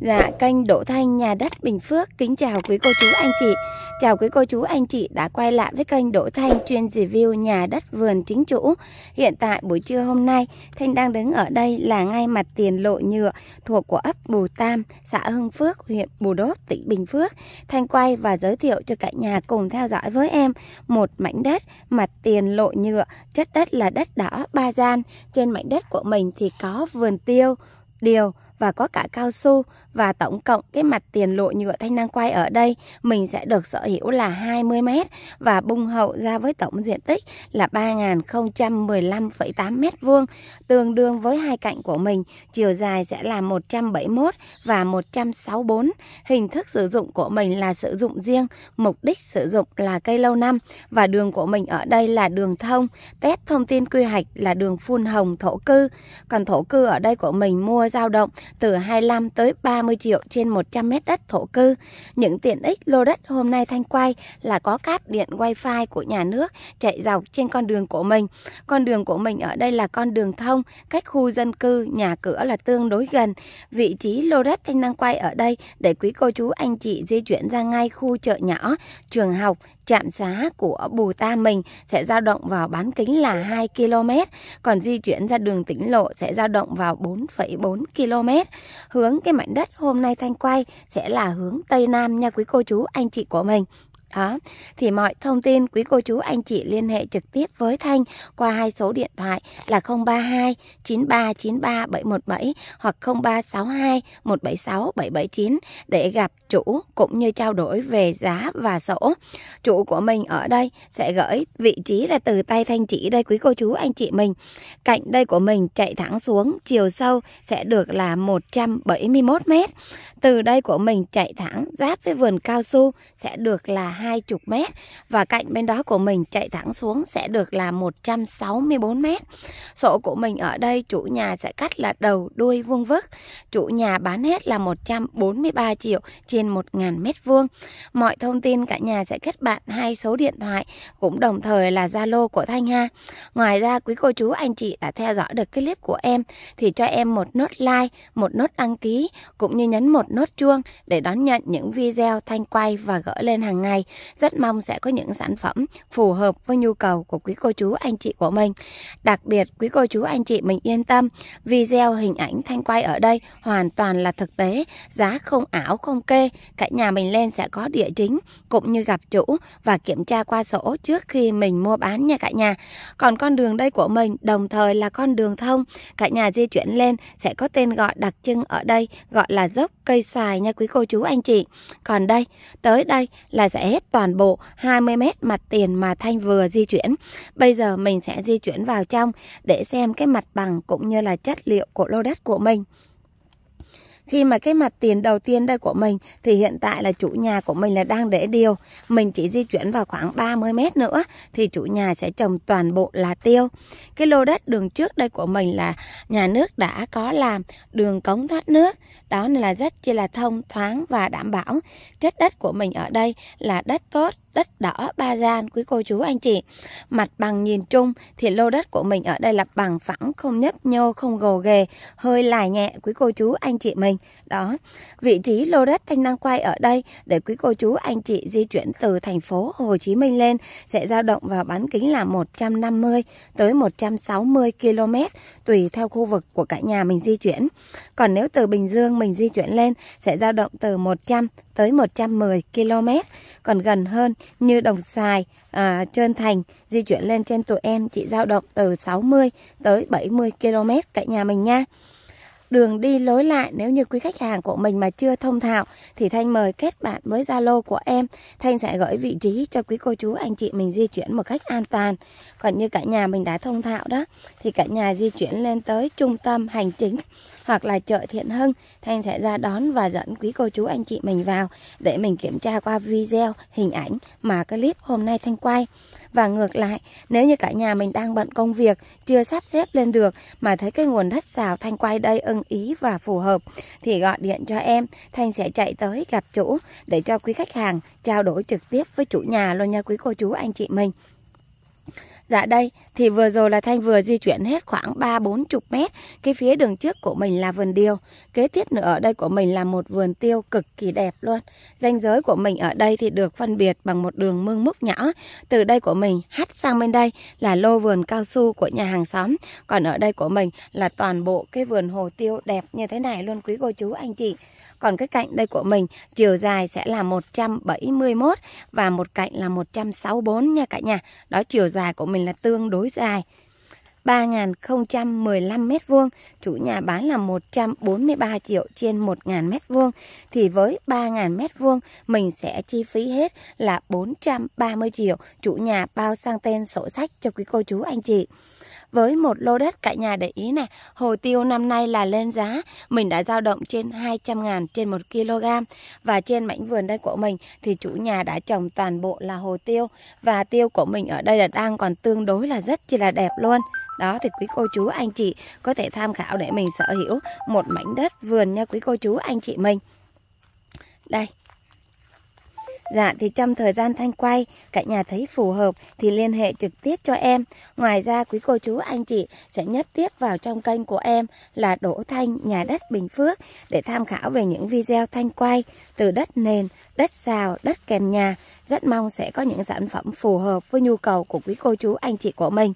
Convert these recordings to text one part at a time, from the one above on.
Dạ, kênh Đỗ Thanh Nhà đất Bình Phước kính chào quý cô chú anh chị. Chào quý cô chú anh chị đã quay lại với kênh Đỗ Thanh chuyên review nhà đất vườn chính chủ. Hiện tại buổi trưa hôm nay, Thanh đang đứng ở đây là ngay mặt tiền lộ nhựa thuộc của ấp Bù Tam, xã Hưng Phước, huyện Bù Đốp, tỉnh Bình Phước. Thanh quay và giới thiệu cho cả nhà cùng theo dõi với em một mảnh đất mặt tiền lộ nhựa, chất đất là đất đỏ ba gian. Trên mảnh đất của mình thì có vườn tiêu, điều và có cả cao su và tổng cộng cái mặt tiền lộ nhựa thanh năng quay ở đây mình sẽ được sở hữu là 20 m và bung hậu ra với tổng diện tích là 3015,8 m2 tương đương với hai cạnh của mình, chiều dài sẽ là 171 và 164. Hình thức sử dụng của mình là sử dụng riêng, mục đích sử dụng là cây lâu năm và đường của mình ở đây là đường thông, test thông tin quy hoạch là đường phun hồng thổ cư. Còn thổ cư ở đây của mình mua dao động từ 25 tới 30 30 triệu trên 100 mét đất thổ cư. Những tiện ích lô đất hôm nay Thanh Quay là có cáp điện wifi của nhà nước chạy dọc trên con đường của mình. Con đường của mình ở đây là con đường thông, cách khu dân cư, nhà cửa là tương đối gần. Vị trí lô đất Thanh đang quay ở đây để quý cô chú anh chị di chuyển ra ngay khu chợ nhỏ, trường học, Trạm xá của Bù Ta mình sẽ dao động vào bán kính là 2 km, còn di chuyển ra đường tỉnh lộ sẽ dao động vào 4,4 km. Hướng cái mảnh đất hôm nay Thanh quay sẽ là hướng Tây Nam nha quý cô chú anh chị của mình. Đó, thì mọi thông tin quý cô chú anh chị liên hệ trực tiếp với Thanh qua hai số điện thoại là 032 9393 717 hoặc 0362 176 779 để gặp chủ cũng như trao đổi về giá và sổ. Chủ của mình ở đây sẽ gửi vị trí là từ tay Thanh chỉ đây quý cô chú anh chị mình. Cạnh đây của mình chạy thẳng xuống chiều sâu sẽ được là 171 m. Từ đây của mình chạy thẳng giáp với vườn cao su sẽ được là 20 mét và cạnh bên đó của mình chạy thẳng xuống sẽ được là 164 mét. Sổ của mình ở đây chủ nhà sẽ cắt là đầu đuôi vuông vức. Chủ nhà bán hết là 143 triệu trên 1.000 mét vuông. Mọi thông tin cả nhà sẽ kết bạn hai số điện thoại cũng đồng thời là Zalo của Thanh Ha. Ngoài ra quý cô chú anh chị đã theo dõi được cái clip của em thì cho em một nốt like, một nốt đăng ký cũng như nhấn một nốt chuông để đón nhận những video Thanh quay và gỡ lên hàng ngày. Rất mong sẽ có những sản phẩm phù hợp với nhu cầu của quý cô chú anh chị của mình. Đặc biệt quý cô chú anh chị mình yên tâm, video hình ảnh thanh quay ở đây hoàn toàn là thực tế, giá không ảo không kê. Cả nhà mình lên sẽ có địa chính cũng như gặp chủ và kiểm tra qua sổ trước khi mình mua bán nha cả nhà. Còn con đường đây của mình đồng thời là con đường thông, cả nhà di chuyển lên sẽ có tên gọi đặc trưng ở đây gọi là dốc cây xoài nha quý cô chú anh chị. Còn đây, tới đây là sẽ hết toàn bộ 20 mét mặt tiền mà Thanh vừa di chuyển. Bây giờ mình sẽ di chuyển vào trong để xem cái mặt bằng cũng như là chất liệu của lô đất của mình khi mà cái mặt tiền đầu tiên đây của mình thì hiện tại là chủ nhà của mình là đang để điều mình chỉ di chuyển vào khoảng 30 mét nữa thì chủ nhà sẽ trồng toàn bộ là tiêu cái lô đất đường trước đây của mình là nhà nước đã có làm đường cống thoát nước đó là rất chi là thông thoáng và đảm bảo chất đất của mình ở đây là đất tốt đất đỏ ba gian quý cô chú anh chị. Mặt bằng nhìn chung thì lô đất của mình ở đây là bằng phẳng không nhấp nhô không gồ ghề, hơi lải nhẹ quý cô chú anh chị mình. Đó, vị trí lô đất Thanh năng quay ở đây để quý cô chú anh chị di chuyển từ thành phố Hồ Chí Minh lên sẽ dao động vào bán kính là 150 tới 160 km tùy theo khu vực của cả nhà mình di chuyển. Còn nếu từ Bình Dương mình di chuyển lên sẽ dao động từ 100 tới 110 km, còn gần hơn như Đồng Xoài, à, Trơn Thành di chuyển lên trên tụi em chỉ dao động từ 60 tới 70 km cả nhà mình nha. Đường đi lối lại nếu như quý khách hàng của mình mà chưa thông thạo thì Thanh mời kết bạn với Zalo của em. Thanh sẽ gửi vị trí cho quý cô chú anh chị mình di chuyển một cách an toàn. Còn như cả nhà mình đã thông thạo đó thì cả nhà di chuyển lên tới trung tâm hành chính hoặc là chợ Thiện Hưng. Thanh sẽ ra đón và dẫn quý cô chú anh chị mình vào để mình kiểm tra qua video, hình ảnh mà clip hôm nay Thanh quay. Và ngược lại, nếu như cả nhà mình đang bận công việc, chưa sắp xếp lên được mà thấy cái nguồn đất xào Thanh quay đây ưng ưng ý và phù hợp thì gọi điện cho em. Thanh sẽ chạy tới gặp chủ để cho quý khách hàng trao đổi trực tiếp với chủ nhà luôn nha quý cô chú anh chị mình. Dạ đây, thì vừa rồi là Thanh vừa di chuyển hết khoảng 3 chục mét. Cái phía đường trước của mình là vườn điều. Kế tiếp nữa ở đây của mình là một vườn tiêu cực kỳ đẹp luôn. Danh giới của mình ở đây thì được phân biệt bằng một đường mương múc nhỏ. Từ đây của mình hắt sang bên đây là lô vườn cao su của nhà hàng xóm. Còn ở đây của mình là toàn bộ cái vườn hồ tiêu đẹp như thế này luôn quý cô chú anh chị còn cái cạnh đây của mình chiều dài sẽ là 171 và một cạnh là 164 nha cả nhà đó chiều dài của mình là tương đối dài 3.015 m2, chủ nhà bán là 143 triệu trên 1.000 m2 thì với 3.000 m2 mình sẽ chi phí hết là 430 triệu, chủ nhà bao sang tên sổ sách cho quý cô chú anh chị với một lô đất cả nhà để ý này, hồ tiêu năm nay là lên giá, mình đã giao động trên 200 ngàn trên 1 kg và trên mảnh vườn đây của mình thì chủ nhà đã trồng toàn bộ là hồ tiêu và tiêu của mình ở đây là đang còn tương đối là rất chi là đẹp luôn. Đó thì quý cô chú anh chị có thể tham khảo để mình sở hữu một mảnh đất vườn nha quý cô chú anh chị mình. Đây, Dạ thì trong thời gian thanh quay, cả nhà thấy phù hợp thì liên hệ trực tiếp cho em. Ngoài ra quý cô chú anh chị sẽ nhất tiếp vào trong kênh của em là Đỗ Thanh Nhà đất Bình Phước để tham khảo về những video thanh quay từ đất nền, đất xào, đất kèm nhà. Rất mong sẽ có những sản phẩm phù hợp với nhu cầu của quý cô chú anh chị của mình.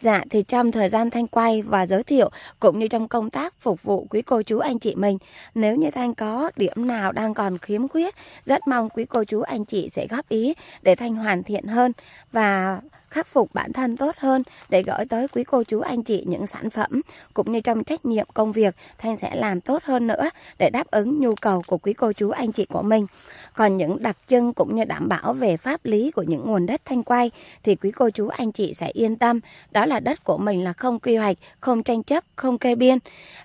Dạ thì trong thời gian Thanh quay và giới thiệu cũng như trong công tác phục vụ quý cô chú anh chị mình, nếu như Thanh có điểm nào đang còn khiếm khuyết, rất mong quý cô chú anh chị sẽ góp ý để Thanh hoàn thiện hơn và khắc phục bản thân tốt hơn để gửi tới quý cô chú anh chị những sản phẩm cũng như trong trách nhiệm công việc Thanh sẽ làm tốt hơn nữa để đáp ứng nhu cầu của quý cô chú anh chị của mình. Còn những đặc trưng cũng như đảm bảo về pháp lý của những nguồn đất Thanh quay thì quý cô chú anh chị sẽ yên tâm đó là đất của mình là không quy hoạch, không tranh chấp, không kê biên.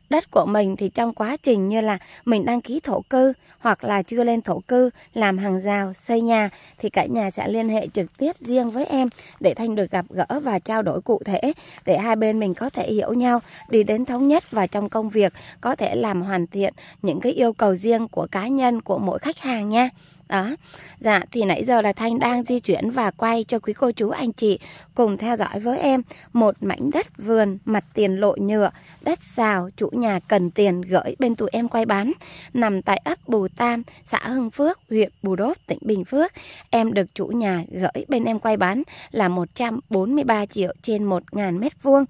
Đất của mình thì trong quá trình như là mình đăng ký thổ cư hoặc là chưa lên thổ cư, làm hàng rào, xây nhà thì cả nhà sẽ liên hệ trực tiếp riêng với em để Thanh được gặp gỡ và trao đổi cụ thể để hai bên mình có thể hiểu nhau, đi đến thống nhất và trong công việc có thể làm hoàn thiện những cái yêu cầu riêng của cá nhân của mỗi khách hàng nha đó dạ thì nãy giờ là thanh đang di chuyển và quay cho quý cô chú anh chị cùng theo dõi với em một mảnh đất vườn mặt tiền lộ nhựa đất xào chủ nhà cần tiền gửi bên tụi em quay bán, nằm tại ấp Bù Tam, xã Hưng Phước, huyện Bù Đốp, tỉnh Bình Phước. Em được chủ nhà gửi bên em quay bán là 143 triệu trên 1 ngàn mét vuông.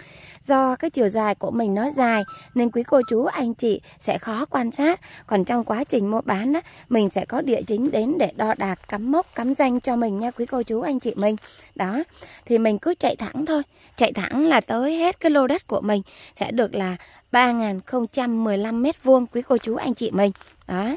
Do cái chiều dài của mình nó dài nên quý cô chú anh chị sẽ khó quan sát. Còn trong quá trình mua bán đó, mình sẽ có địa chính đến để đo đạc cắm mốc, cắm danh cho mình nha quý cô chú anh chị mình. Đó, thì mình cứ chạy thẳng thôi chạy thẳng là tới hết cái lô đất của mình sẽ được là 3.015 mét vuông quý cô chú anh chị mình đó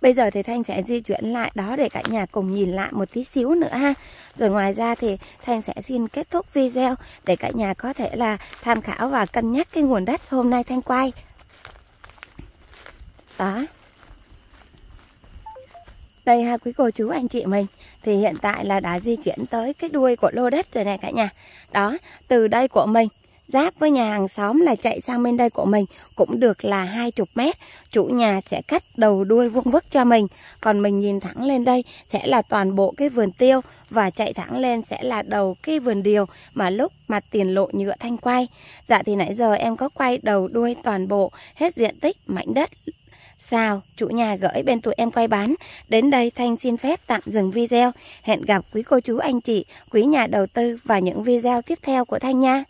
Bây giờ thì Thanh sẽ di chuyển lại đó để cả nhà cùng nhìn lại một tí xíu nữa ha. Rồi ngoài ra thì Thanh sẽ xin kết thúc video để cả nhà có thể là tham khảo và cân nhắc cái nguồn đất hôm nay Thanh quay. Đó đây ha quý cô chú anh chị mình thì hiện tại là đã di chuyển tới cái đuôi của lô đất rồi này cả nhà đó từ đây của mình giáp với nhà hàng xóm là chạy sang bên đây của mình cũng được là hai chục mét chủ nhà sẽ cắt đầu đuôi vuông vức cho mình còn mình nhìn thẳng lên đây sẽ là toàn bộ cái vườn tiêu và chạy thẳng lên sẽ là đầu cái vườn điều mà lúc mà tiền lộ nhựa thanh quay dạ thì nãy giờ em có quay đầu đuôi toàn bộ hết diện tích mảnh đất Sao, chủ nhà gửi bên tụi em quay bán. Đến đây Thanh xin phép tạm dừng video. Hẹn gặp quý cô chú anh chị, quý nhà đầu tư và những video tiếp theo của Thanh nha.